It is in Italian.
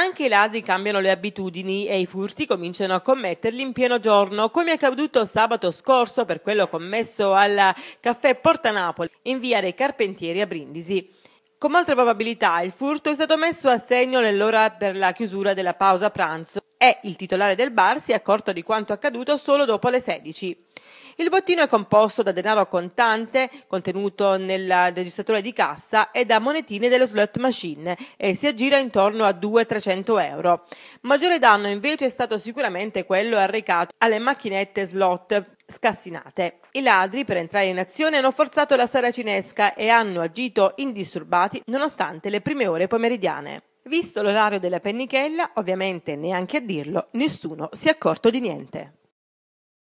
Anche i ladri cambiano le abitudini e i furti cominciano a commetterli in pieno giorno, come è accaduto sabato scorso per quello commesso al caffè Porta Napoli in via dei Carpentieri a Brindisi. Con molta probabilità il furto è stato messo a segno nell'ora per la chiusura della pausa pranzo e il titolare del bar si è accorto di quanto accaduto solo dopo le 16. Il bottino è composto da denaro contante contenuto nel registratore di cassa e da monetine dello slot machine e si aggira intorno a 200-300 euro. Maggiore danno invece è stato sicuramente quello arrecato alle macchinette slot scassinate. I ladri, per entrare in azione, hanno forzato la sala cinesca e hanno agito indisturbati nonostante le prime ore pomeridiane. Visto l'orario della pennichella, ovviamente neanche a dirlo, nessuno si è accorto di niente.